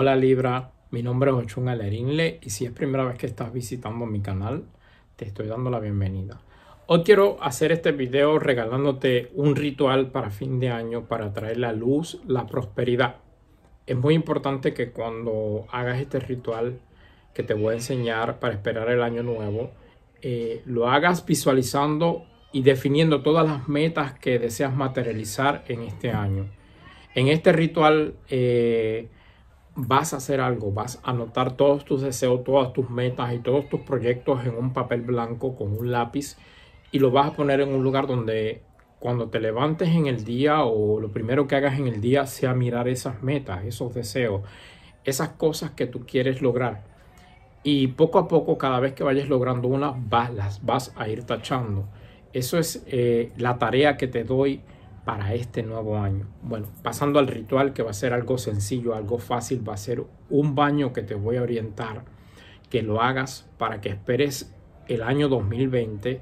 Hola Libra, mi nombre es Ochun Alerinle y si es primera vez que estás visitando mi canal, te estoy dando la bienvenida. Hoy quiero hacer este video regalándote un ritual para fin de año para traer la luz, la prosperidad. Es muy importante que cuando hagas este ritual que te voy a enseñar para esperar el año nuevo, eh, lo hagas visualizando y definiendo todas las metas que deseas materializar en este año. En este ritual eh, vas a hacer algo, vas a anotar todos tus deseos, todas tus metas y todos tus proyectos en un papel blanco con un lápiz y lo vas a poner en un lugar donde cuando te levantes en el día o lo primero que hagas en el día sea mirar esas metas, esos deseos, esas cosas que tú quieres lograr. Y poco a poco, cada vez que vayas logrando una, vas, las vas a ir tachando. Eso es eh, la tarea que te doy para este nuevo año. Bueno, pasando al ritual que va a ser algo sencillo, algo fácil, va a ser un baño que te voy a orientar, que lo hagas para que esperes el año 2020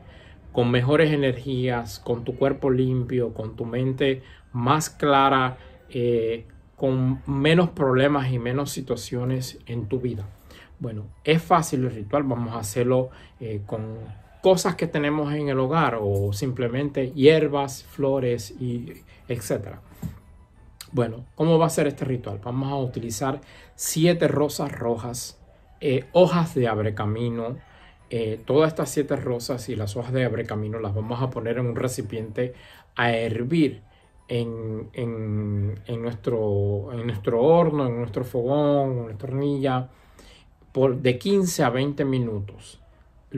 con mejores energías, con tu cuerpo limpio, con tu mente más clara, eh, con menos problemas y menos situaciones en tu vida. Bueno, es fácil el ritual, vamos a hacerlo eh, con cosas que tenemos en el hogar o simplemente hierbas, flores y etcétera. Bueno, ¿cómo va a ser este ritual? Vamos a utilizar siete rosas rojas, eh, hojas de abrecamino. Eh, todas estas siete rosas y las hojas de abrecamino las vamos a poner en un recipiente a hervir en, nuestro, horno, en nuestro fogón, en nuestra hornilla, por de 15 a 20 minutos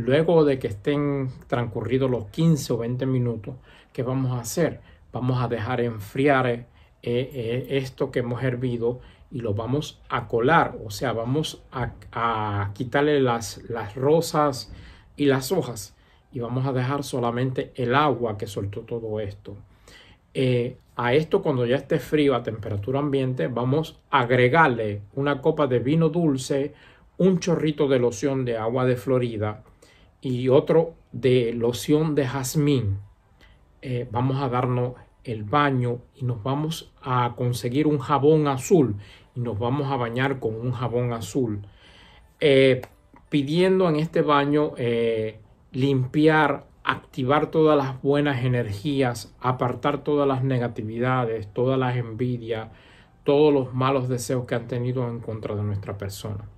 luego de que estén transcurridos los 15 o 20 minutos, ¿qué vamos a hacer? Vamos a dejar enfriar eh, eh, esto que hemos hervido y lo vamos a colar, o sea, vamos a, quitarle las, rosas y las hojas y vamos a dejar solamente el agua que soltó todo esto. Eh, a esto cuando ya esté frío a temperatura ambiente vamos a agregarle una copa de vino dulce, un chorrito de loción de agua de Florida y otro de loción de jazmín. Eh, vamos a darnos el baño y nos vamos a conseguir un jabón azul y nos vamos a bañar con un jabón azul. Eh, pidiendo en este baño eh, limpiar, activar todas las buenas energías, apartar todas las negatividades, todas las envidias, todos los malos deseos que han tenido en contra de nuestra persona.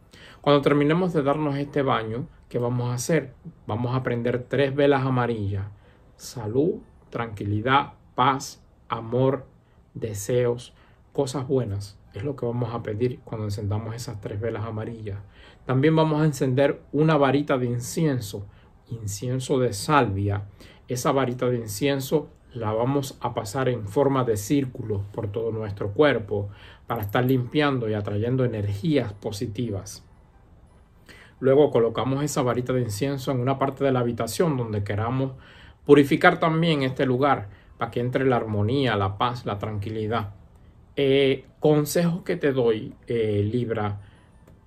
Cuando terminemos de darnos este baño, ¿Qué vamos a hacer? Vamos a prender tres velas amarillas. Salud, tranquilidad, paz, amor, deseos, cosas buenas. Es lo que vamos a pedir cuando encendamos esas tres velas amarillas. También vamos a encender una varita de incienso, incienso de salvia. Esa varita de incienso la vamos a pasar en forma de círculo por todo nuestro cuerpo para estar limpiando y atrayendo energías positivas. Luego colocamos esa varita de incienso en una parte de la habitación donde queramos purificar también este lugar para que entre la armonía, la paz, la tranquilidad. Eh, consejos que te doy, eh, Libra.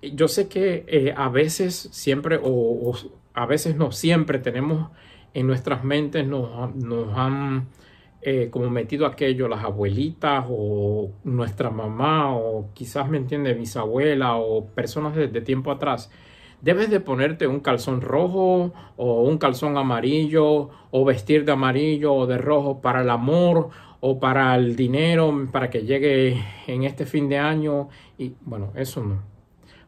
Yo sé que eh, a veces, siempre, o, a veces no, siempre tenemos en nuestras mentes, nos, nos han como metido aquello, las abuelitas o nuestra mamá o quizás, me entiende, bisabuela o personas de tiempo atrás debes de ponerte un calzón rojo o un calzón amarillo o vestir de amarillo o de rojo para el amor o para el dinero, para que llegue en este fin de año. Y bueno, eso no.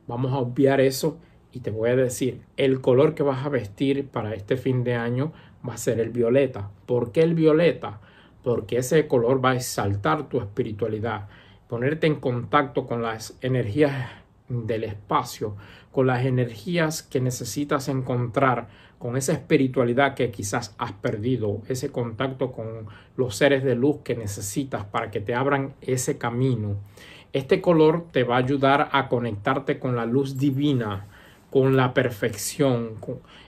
Vamos a obviar eso y te voy a decir, el color que vas a vestir para este fin de año va a ser el violeta. ¿Por qué el violeta? Porque ese color va a exaltar tu espiritualidad, ponerte en contacto con las energías del espacio, con las energías que necesitas encontrar, con esa espiritualidad que quizás has perdido, ese contacto con los seres de luz que necesitas para que te abran ese camino. Este color te va a ayudar a conectarte con la luz divina, con la perfección.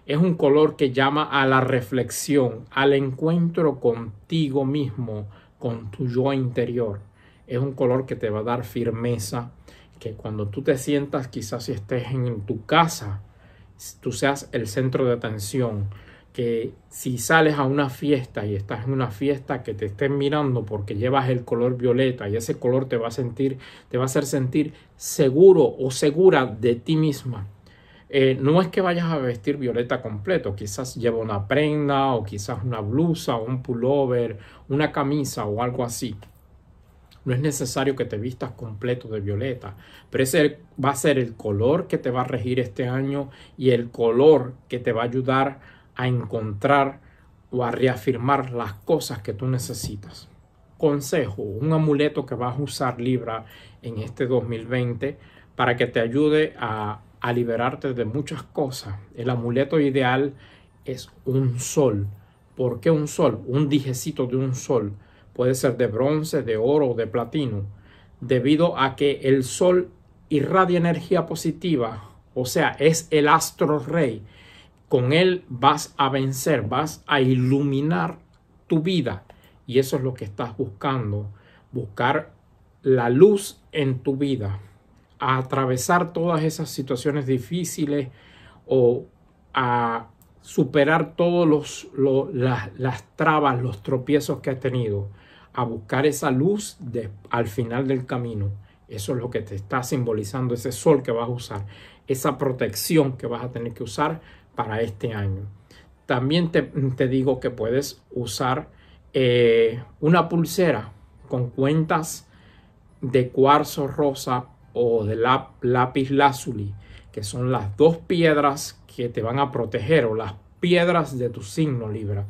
Es un color que llama a la reflexión, al encuentro contigo mismo, con tu yo interior. Es un color que te va a dar firmeza, que cuando tú te sientas, quizás si estés en tu casa, tú seas el centro de atención. Que si sales a una fiesta y estás en una fiesta que te estén mirando porque llevas el color violeta y ese color te va a sentir, te va a hacer sentir seguro o segura de ti misma. Eh, no es que vayas a vestir violeta completo, quizás lleva una prenda o quizás una blusa o un pullover, una camisa o algo así. No es necesario que te vistas completo de violeta, pero ese va a ser el color que te va a regir este año y el color que te va a ayudar a encontrar o a reafirmar las cosas que tú necesitas. Consejo, un amuleto que vas a usar Libra en este 2020 para que te ayude a, liberarte de muchas cosas. El amuleto ideal es un sol. ¿Por qué un sol? Un dijecito de un sol puede ser de bronce, de oro o de platino, debido a que el Sol irradia energía positiva, o sea, es el astro rey. Con él vas a vencer, vas a iluminar tu vida. Y eso es lo que estás buscando, buscar la luz en tu vida, a atravesar todas esas situaciones difíciles o a superar todas los, las, las trabas, los tropiezos que has tenido a buscar esa luz de, al final del camino. Eso es lo que te está simbolizando ese sol que vas a usar, esa protección que vas a tener que usar para este año. También te, digo que puedes usar eh, una pulsera con cuentas de cuarzo rosa o de la, lápiz lazuli, que son las dos piedras que te van a proteger o las piedras de tu signo Libra.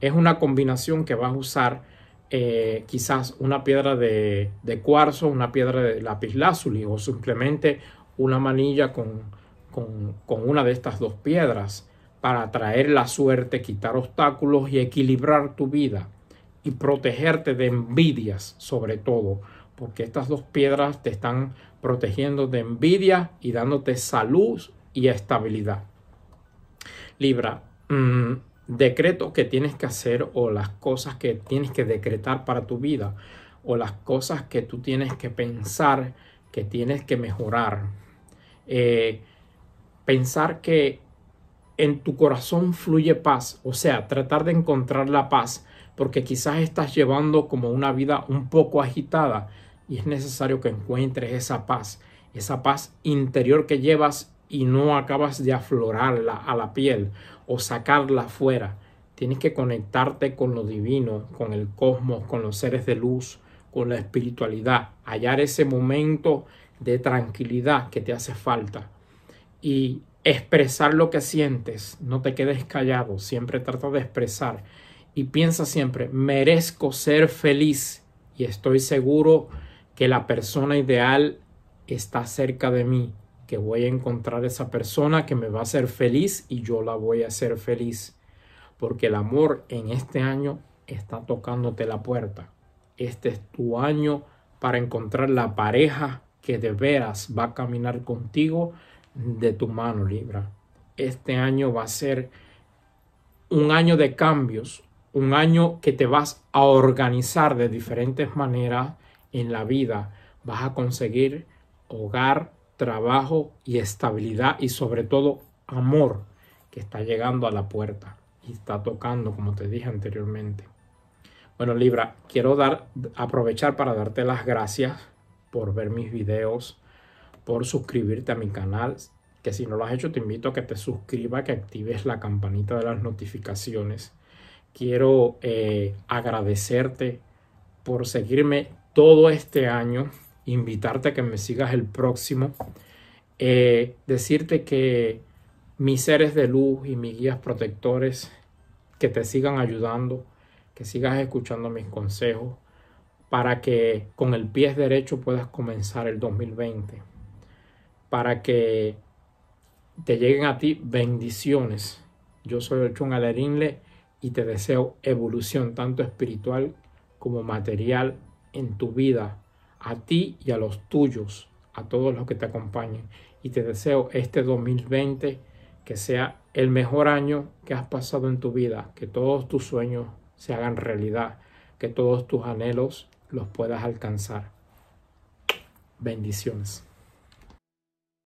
Es una combinación que vas a usar eh, quizás una piedra de, cuarzo, una piedra de lapislázuli o simplemente una manilla con, con, una de estas dos piedras para atraer la suerte, quitar obstáculos y equilibrar tu vida y protegerte de envidias sobre todo, porque estas dos piedras te están protegiendo de envidia y dándote salud y estabilidad. Libra, mm, Decreto que tienes que hacer o las cosas que tienes que decretar para tu vida o las cosas que tú tienes que pensar que tienes que mejorar. Eh, pensar que en tu corazón fluye paz, o sea, tratar de encontrar la paz, porque quizás estás llevando como una vida un poco agitada y es necesario que encuentres esa paz, esa paz interior que llevas y no acabas de aflorarla a la piel o sacarla fuera, Tienes que conectarte con lo divino, con el cosmos, con los seres de luz, con la espiritualidad, hallar ese momento de tranquilidad que te hace falta y expresar lo que sientes, no te quedes callado, siempre trata de expresar y piensa siempre, merezco ser feliz y estoy seguro que la persona ideal está cerca de mí que voy a encontrar esa persona que me va a hacer feliz y yo la voy a hacer feliz. Porque el amor en este año está tocándote la puerta. Este es tu año para encontrar la pareja que de veras va a caminar contigo de tu mano libra. Este año va a ser un año de cambios, un año que te vas a organizar de diferentes maneras en la vida. Vas a conseguir hogar, trabajo y estabilidad y sobre todo amor que está llegando a la puerta y está tocando, como te dije anteriormente. Bueno, Libra, quiero dar, aprovechar para darte las gracias por ver mis videos, por suscribirte a mi canal, que si no lo has hecho te invito a que te suscribas, que actives la campanita de las notificaciones. Quiero eh, agradecerte por seguirme todo este año invitarte a que me sigas el próximo, eh, decirte que mis seres de luz y mis guías protectores que te sigan ayudando, que sigas escuchando mis consejos para que con el pie derecho puedas comenzar el 2020, para que te lleguen a ti bendiciones. Yo soy el Chung Alerinle y te deseo evolución tanto espiritual como material en tu vida a ti y a los tuyos, a todos los que te acompañen. Y te deseo este 2020 que sea el mejor año que has pasado en tu vida, que todos tus sueños se hagan realidad, que todos tus anhelos los puedas alcanzar. Bendiciones.